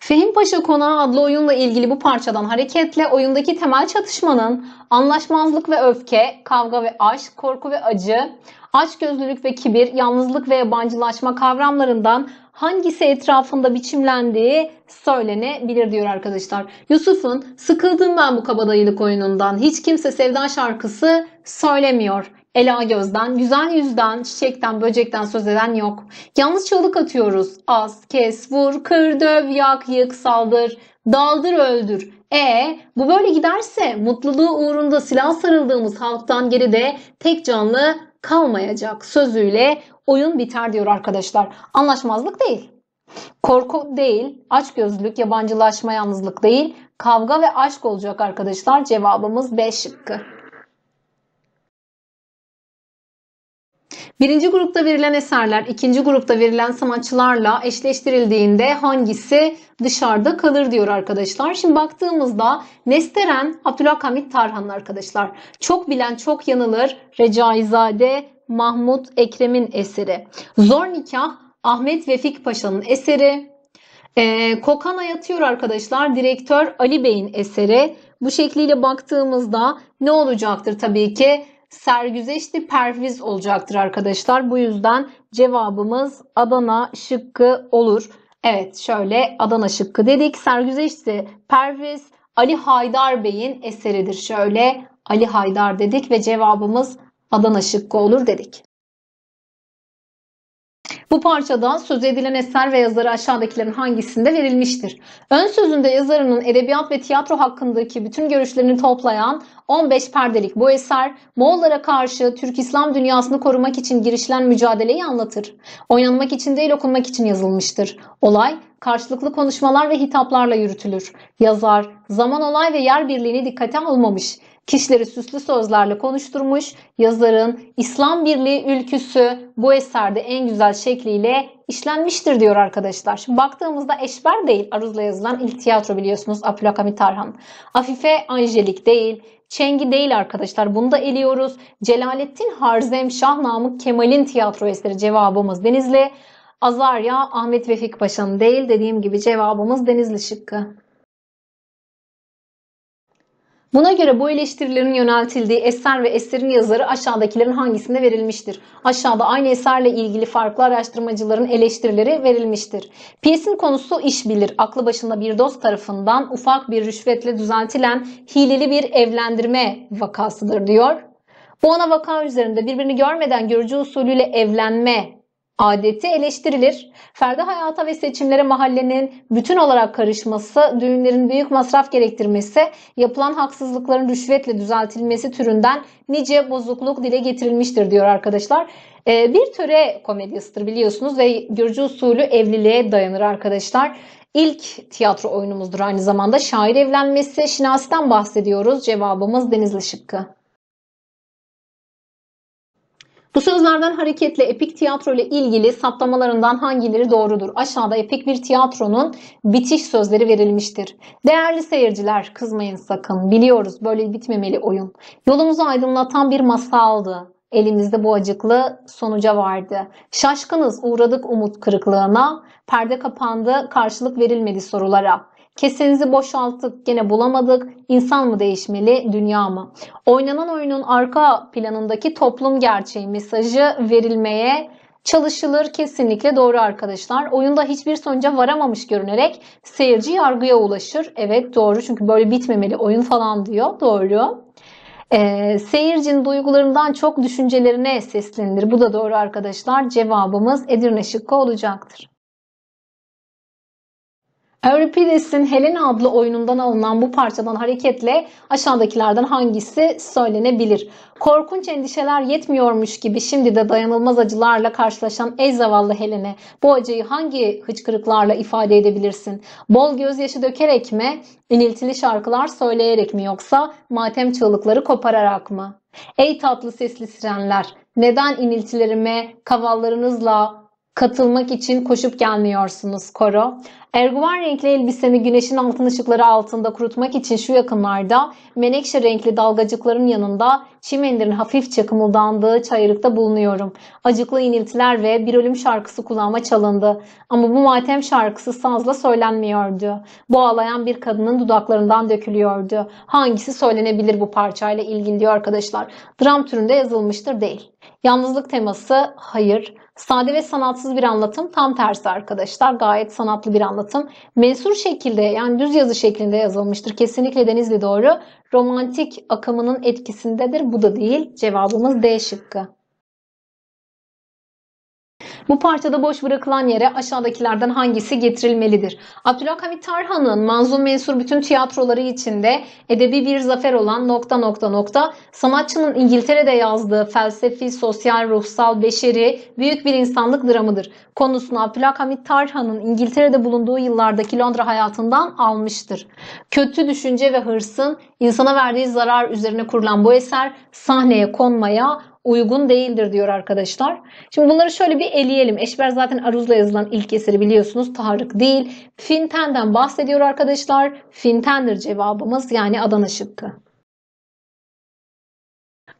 Fehim Paşa Konağı adlı oyunla ilgili bu parçadan hareketle oyundaki temel çatışmanın anlaşmazlık ve öfke, kavga ve aşk, korku ve acı, açgözlülük ve kibir, yalnızlık ve yabancılaşma kavramlarından hangisi etrafında biçimlendiği söylenebilir diyor arkadaşlar. Yusuf'un sıkıldım ben bu kabadayılık oyunundan hiç kimse sevda şarkısı söylemiyor. Ela gözden, güzel yüzden, çiçekten, böcekten söz eden yok. Yalnız çığlık atıyoruz. Az, kes, vur, kır, döv, yak, yık, saldır, daldır, öldür. E bu böyle giderse mutluluğu uğrunda silah sarıldığımız halktan geride tek canlı kalmayacak sözüyle oyun biter diyor arkadaşlar. Anlaşmazlık değil. Korku değil, açgözlülük, yabancılaşma, yalnızlık değil, kavga ve aşk olacak arkadaşlar. Cevabımız B şıkkı. Birinci grupta verilen eserler ikinci grupta verilen sanatçılarla eşleştirildiğinde hangisi dışarıda kalır diyor arkadaşlar. Şimdi baktığımızda Nesteren Abdülhamit Tarhan arkadaşlar. Çok bilen çok yanılır. Recaizade Mahmut Ekrem'in eseri. Zor Nikah Ahmet Vefik Paşa'nın eseri. E, Kokana yatıyor arkadaşlar. Direktör Ali Bey'in eseri. Bu şekliyle baktığımızda ne olacaktır tabii ki? sergüzeşti perviz olacaktır arkadaşlar. Bu yüzden cevabımız Adana şıkkı olur. Evet şöyle Adana şıkkı dedik. Sergüzeşti perviz Ali Haydar Bey'in eseridir. Şöyle Ali Haydar dedik ve cevabımız Adana şıkkı olur dedik. Bu parçadan söz edilen eser ve yazarı aşağıdakilerin hangisinde verilmiştir? Ön sözünde yazarının edebiyat ve tiyatro hakkındaki bütün görüşlerini toplayan 15 perdelik bu eser Moğollara karşı Türk İslam dünyasını korumak için girişilen mücadeleyi anlatır. Oynanmak için değil okunmak için yazılmıştır. Olay karşılıklı konuşmalar ve hitaplarla yürütülür. Yazar zaman olay ve yer birliğini dikkate almamış kişileri süslü sözlerle konuşturmuş, yazarın İslam Birliği ülküsü bu eserde en güzel şekliyle işlenmiştir diyor arkadaşlar. Şimdi baktığımızda eşber değil Aruz'la yazılan ilk tiyatro biliyorsunuz Abdülhakamit Tarhan. Afife Angelik değil, Çengi değil arkadaşlar. Bunu da eliyoruz. Celalettin Harzemşah Namık Kemal'in tiyatro eseri cevabımız Denizli. Azarya Ahmet Vefik Paşa'nın değil dediğim gibi cevabımız Denizli şıkkı. Buna göre bu eleştirilerin yöneltildiği eser ve eserin yazarı aşağıdakilerin hangisinde verilmiştir? Aşağıda aynı eserle ilgili farklı araştırmacıların eleştirileri verilmiştir. Piyesin konusu iş bilir. Aklı başında bir dost tarafından ufak bir rüşvetle düzeltilen hileli bir evlendirme vakasıdır diyor. Bu ana vaka üzerinde birbirini görmeden görücü usulüyle evlenme adeti eleştirilir. Ferdi hayata ve seçimlere mahallenin bütün olarak karışması, düğünlerin büyük masraf gerektirmesi, yapılan haksızlıkların rüşvetle düzeltilmesi türünden nice bozukluk dile getirilmiştir diyor arkadaşlar. Ee, bir töre komedyasıdır biliyorsunuz ve Gürcü usulü evliliğe dayanır arkadaşlar. İlk tiyatro oyunumuzdur aynı zamanda. Şair evlenmesi, Şinasi'den bahsediyoruz. Cevabımız Denizli Şıkkı. Bu sözlerden hareketle epik tiyatro ile ilgili saptamalarından hangileri doğrudur? Aşağıda epik bir tiyatronun bitiş sözleri verilmiştir. Değerli seyirciler kızmayın sakın. Biliyoruz böyle bitmemeli oyun. Yolumuzu aydınlatan bir masaldı. Elimizde bu acıklı sonuca vardı. Şaşkınız uğradık umut kırıklığına. Perde kapandı, karşılık verilmedi sorulara. Kesenizi boşalttık gene bulamadık. İnsan mı değişmeli, dünya mı? Oynanan oyunun arka planındaki toplum gerçeği mesajı verilmeye çalışılır kesinlikle doğru arkadaşlar. Oyunda hiçbir sonuca varamamış görünerek seyirci yargıya ulaşır. Evet doğru çünkü böyle bitmemeli oyun falan diyor. Doğru. Ee, seyircinin duygularından çok düşüncelerine seslenilir. Bu da doğru arkadaşlar. Cevabımız Edirne şıkkı olacaktır. Euripides'in Helen adlı oyunundan alınan bu parçadan hareketle aşağıdakilerden hangisi söylenebilir? Korkunç endişeler yetmiyormuş gibi şimdi de dayanılmaz acılarla karşılaşan ey zavallı Helene bu acıyı hangi hıçkırıklarla ifade edebilirsin? Bol gözyaşı dökerek mi, iniltili şarkılar söyleyerek mi yoksa matem çığlıkları kopararak mı? Ey tatlı sesli sirenler neden iniltilerime, kavallarınızla, Katılmak için koşup gelmiyorsunuz koro. Erguvan renkli elbiseni güneşin altın ışıkları altında kurutmak için şu yakınlarda menekşe renkli dalgacıkların yanında çimenlerin hafifçe kımıldandığı çayırlıkta bulunuyorum. Acıklı iniltiler ve bir ölüm şarkısı kulağıma çalındı. Ama bu matem şarkısı sazla söylenmiyordu. Bu ağlayan bir kadının dudaklarından dökülüyordu. Hangisi söylenebilir bu parçayla ilgili diyor arkadaşlar. Dram türünde yazılmıştır değil. Yalnızlık teması hayır. Sade ve sanatsız bir anlatım tam tersi arkadaşlar. Gayet sanatlı bir anlatım. Mensur şekilde yani düz yazı şeklinde yazılmıştır. Kesinlikle Denizli doğru. Romantik akımının etkisindedir. Bu da değil. Cevabımız D şıkkı. Bu parçada boş bırakılan yere aşağıdakilerden hangisi getirilmelidir? Abdülhamit Tarhan'ın manzum mensur bütün tiyatroları içinde edebi bir zafer olan nokta nokta nokta sanatçının İngiltere'de yazdığı felsefi, sosyal, ruhsal, beşeri büyük bir insanlık dramıdır. Konusunu Abdülhamit Tarhan'ın İngiltere'de bulunduğu yıllardaki Londra hayatından almıştır. Kötü düşünce ve hırsın insana verdiği zarar üzerine kurulan bu eser sahneye konmaya, uygun değildir diyor arkadaşlar. Şimdi bunları şöyle bir eleyelim. Eşber zaten Aruz'la yazılan ilk eseri biliyorsunuz. Tarık değil. Finten'den bahsediyor arkadaşlar. Finten'dir cevabımız yani Adana şıkkı.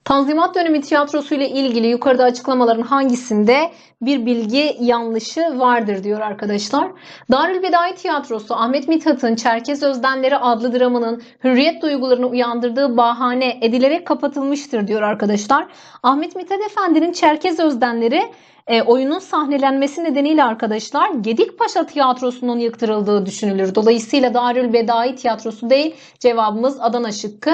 Tanzimat dönemi tiyatrosu ile ilgili yukarıda açıklamaların hangisinde bir bilgi yanlışı vardır diyor arkadaşlar. Darül Bedai Tiyatrosu Ahmet Mithat'ın Çerkez Özdenleri adlı dramının hürriyet duygularını uyandırdığı bahane edilerek kapatılmıştır diyor arkadaşlar. Ahmet Mithat Efendi'nin Çerkez Özdenleri e, oyunun sahnelenmesi nedeniyle arkadaşlar Gedikpaşa Tiyatrosu'nun yıktırıldığı düşünülür. Dolayısıyla Darül Vedai Tiyatrosu değil cevabımız Adana şıkkı.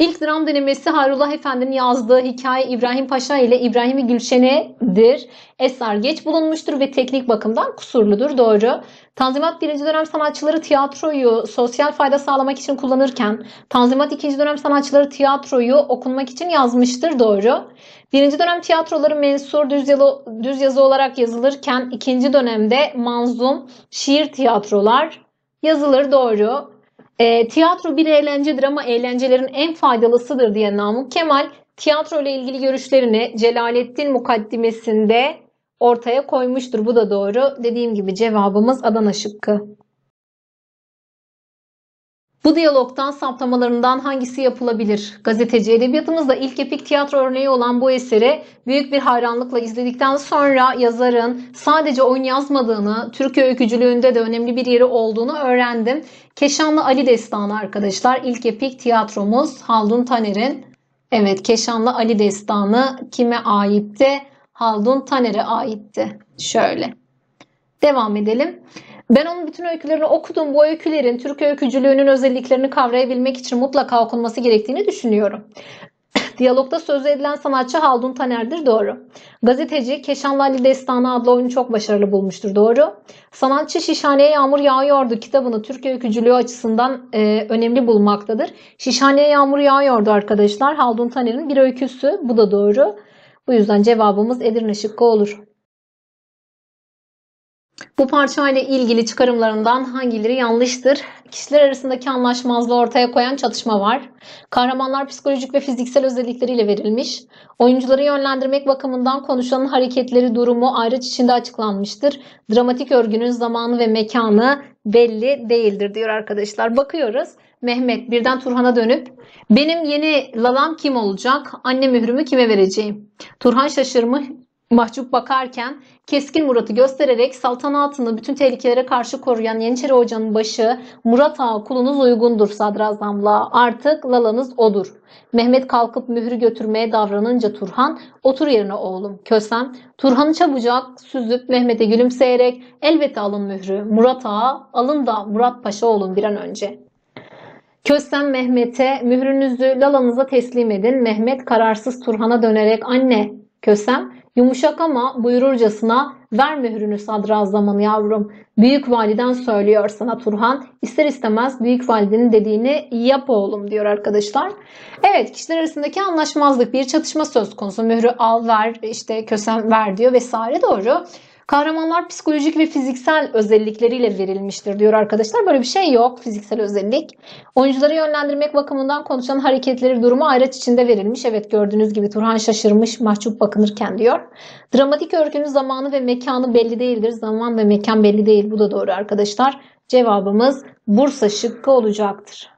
İlk dram denemesi Harullah Efendi'nin yazdığı hikaye İbrahim Paşa ile İbrahim'i Gülşen'edir. Eser geç bulunmuştur ve teknik bakımdan kusurludur. Doğru. Tanzimat birinci dönem sanatçıları tiyatroyu sosyal fayda sağlamak için kullanırken Tanzimat ikinci dönem sanatçıları tiyatroyu okunmak için yazmıştır doğru. Birinci dönem tiyatroları mensur düz, yazı, düz yazı olarak yazılırken ikinci dönemde manzum şiir tiyatrolar yazılır doğru. E, tiyatro bir eğlencedir ama eğlencelerin en faydalısıdır diye Namık Kemal tiyatro ile ilgili görüşlerini Celalettin Mukaddimesi'nde ortaya koymuştur. Bu da doğru. Dediğim gibi cevabımız Adana şıkkı. Bu diyalogtan saptamalarından hangisi yapılabilir? Gazeteci edebiyatımızda ilk epik tiyatro örneği olan bu eseri büyük bir hayranlıkla izledikten sonra yazarın sadece oyun yazmadığını, Türk öykücülüğünde de önemli bir yeri olduğunu öğrendim. Keşanlı Ali Destanı arkadaşlar ilk epik tiyatromuz Haldun Taner'in. Evet Keşanlı Ali Destanı kime aitti? Haldun Taner'e aitti. Şöyle. Devam edelim. Ben onun bütün öykülerini okudum. Bu öykülerin Türk öykücülüğünün özelliklerini kavrayabilmek için mutlaka okunması gerektiğini düşünüyorum. Diyalogda sözü edilen sanatçı Haldun Taner'dir doğru. Gazeteci Keşanlı Ali Destanı adlı oyunu çok başarılı bulmuştur doğru. Sanatçı Şişhaneye Yağmur Yağıyordu kitabını Türk öykücülüğü açısından e, önemli bulmaktadır. Şişhaneye Yağmur Yağıyordu arkadaşlar Haldun Taner'in bir öyküsü bu da doğru. Bu yüzden cevabımız Edirne şıkkı olur. Bu parça parçayla ilgili çıkarımlarından hangileri yanlıştır? Kişiler arasındaki anlaşmazlığı ortaya koyan çatışma var. Kahramanlar psikolojik ve fiziksel özellikleriyle verilmiş. Oyuncuları yönlendirmek bakımından konuşanın hareketleri durumu ayrıç içinde açıklanmıştır. Dramatik örgünün zamanı ve mekanı belli değildir diyor arkadaşlar. Bakıyoruz. Mehmet birden Turhan'a dönüp benim yeni lalam kim olacak? Anne mührümü kime vereceğim? Turhan şaşırmış, mahcup bakarken keskin Murat'ı göstererek saltanatını bütün tehlikelere karşı koruyan Yeniçeri Hoca'nın başı Murat Ağa kulunuz uygundur sadrazamla artık lalanız odur. Mehmet kalkıp mührü götürmeye davranınca Turhan otur yerine oğlum kösem Turhan'ı çabucak süzüp Mehmet'e gülümseyerek elbette alın mührü Murat Ağa alın da Murat Paşa olun bir an önce Köstem Mehmet'e mührünüzü lalanıza teslim edin. Mehmet kararsız Turhan'a dönerek anne Kösem yumuşak ama buyururcasına ver mührünü sadrazamın yavrum. Büyük validen söylüyor sana Turhan. İster istemez büyük validenin dediğini yap oğlum diyor arkadaşlar. Evet kişiler arasındaki anlaşmazlık bir çatışma söz konusu. Mührü al ver işte kösem ver diyor vesaire doğru. Kahramanlar psikolojik ve fiziksel özellikleriyle verilmiştir diyor arkadaşlar. Böyle bir şey yok fiziksel özellik. Oyuncuları yönlendirmek bakımından konuşan hareketleri durumu ayraç içinde verilmiş. Evet gördüğünüz gibi Turhan şaşırmış mahcup bakınırken diyor. Dramatik örgünün zamanı ve mekanı belli değildir. Zaman ve mekan belli değil. Bu da doğru arkadaşlar. Cevabımız Bursa şıkkı olacaktır.